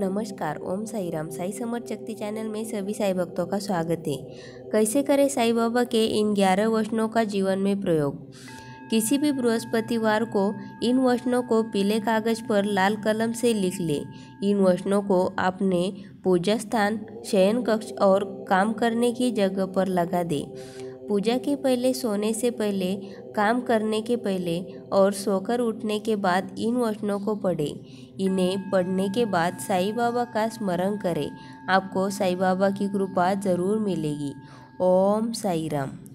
नमस्कार ओम साई राम साई समर्थ शक्ति चैनल में सभी साई भक्तों का स्वागत है कैसे करें साई बाबा के इन ग्यारह वचनों का जीवन में प्रयोग किसी भी बृहस्पतिवार को इन वचनों को पीले कागज पर लाल कलम से लिख लें इन वचनों को आपने पूजा स्थान शयन कक्ष और काम करने की जगह पर लगा दें पूजा के पहले सोने से पहले काम करने के पहले और सोकर उठने के बाद इन वचनों को पढ़ें इन्हें पढ़ने के बाद साईं बाबा का स्मरण करें आपको साईं बाबा की कृपा ज़रूर मिलेगी ओम साई राम